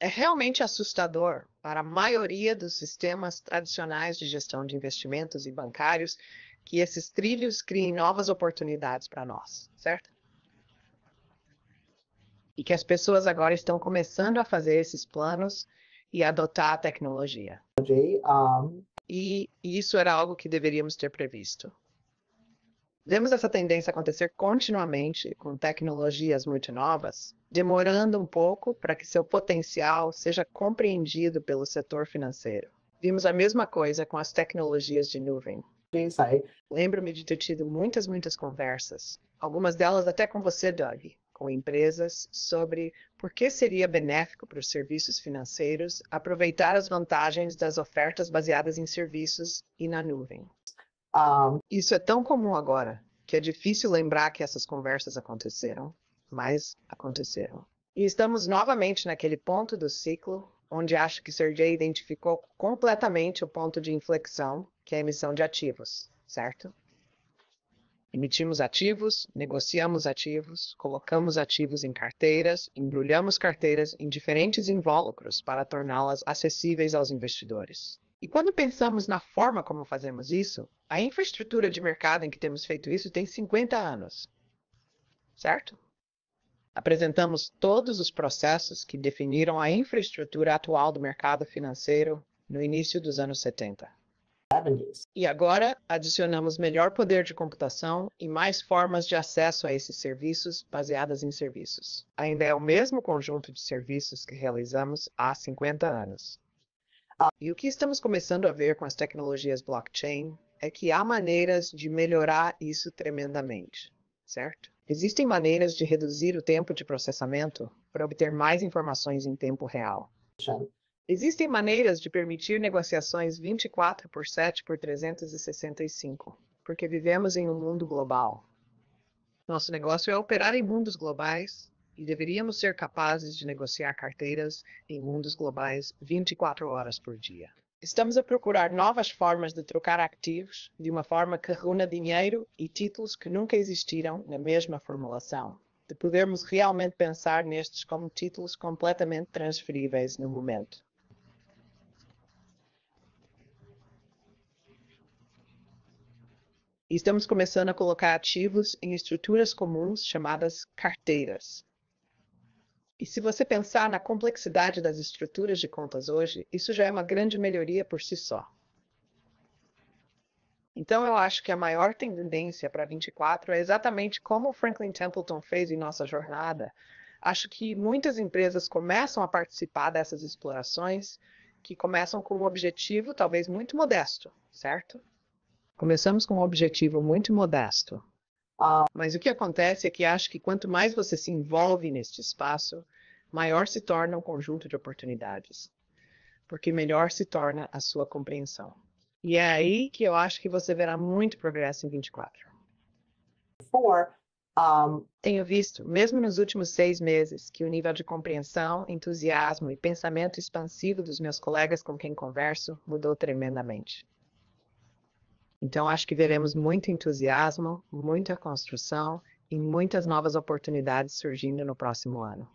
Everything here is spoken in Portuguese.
é realmente assustador para a maioria dos sistemas tradicionais de gestão de investimentos e bancários que esses trilhos criem novas oportunidades para nós, certo? E que as pessoas agora estão começando a fazer esses planos e adotar a tecnologia. E isso era algo que deveríamos ter previsto. Vemos essa tendência acontecer continuamente com tecnologias muito novas, demorando um pouco para que seu potencial seja compreendido pelo setor financeiro. Vimos a mesma coisa com as tecnologias de nuvem. Lembro-me de ter tido muitas, muitas conversas, algumas delas até com você, Doug, com empresas, sobre por que seria benéfico para os serviços financeiros aproveitar as vantagens das ofertas baseadas em serviços e na nuvem. Um, ah, Isso é tão comum agora que é difícil lembrar que essas conversas aconteceram, mas aconteceram. E estamos novamente naquele ponto do ciclo onde acho que Sergey identificou completamente o ponto de inflexão, que é a emissão de ativos, certo? Emitimos ativos, negociamos ativos, colocamos ativos em carteiras, embrulhamos carteiras em diferentes invólucros para torná-las acessíveis aos investidores. E quando pensamos na forma como fazemos isso, a infraestrutura de mercado em que temos feito isso tem 50 anos. Certo? Apresentamos todos os processos que definiram a infraestrutura atual do mercado financeiro no início dos anos 70. E agora adicionamos melhor poder de computação e mais formas de acesso a esses serviços baseadas em serviços. Ainda é o mesmo conjunto de serviços que realizamos há 50 anos e o que estamos começando a ver com as tecnologias blockchain é que há maneiras de melhorar isso tremendamente, certo? Existem maneiras de reduzir o tempo de processamento para obter mais informações em tempo real. Existem maneiras de permitir negociações 24 por 7 por 365, porque vivemos em um mundo global. Nosso negócio é operar em mundos globais e deveríamos ser capazes de negociar carteiras em mundos globais 24 horas por dia. Estamos a procurar novas formas de trocar ativos de uma forma que reúna dinheiro e títulos que nunca existiram na mesma formulação, de podermos realmente pensar nestes como títulos completamente transferíveis no momento. E estamos começando a colocar ativos em estruturas comuns chamadas carteiras, e se você pensar na complexidade das estruturas de contas hoje, isso já é uma grande melhoria por si só. Então, eu acho que a maior tendência para 24 é exatamente como o Franklin Templeton fez em nossa jornada. Acho que muitas empresas começam a participar dessas explorações que começam com um objetivo talvez muito modesto, certo? Começamos com um objetivo muito modesto, mas o que acontece é que acho que quanto mais você se envolve neste espaço, maior se torna um conjunto de oportunidades, porque melhor se torna a sua compreensão. E é aí que eu acho que você verá muito progresso em 24. For, um... Tenho visto, mesmo nos últimos seis meses, que o nível de compreensão, entusiasmo e pensamento expansivo dos meus colegas com quem converso mudou tremendamente. Então, acho que veremos muito entusiasmo, muita construção e muitas novas oportunidades surgindo no próximo ano.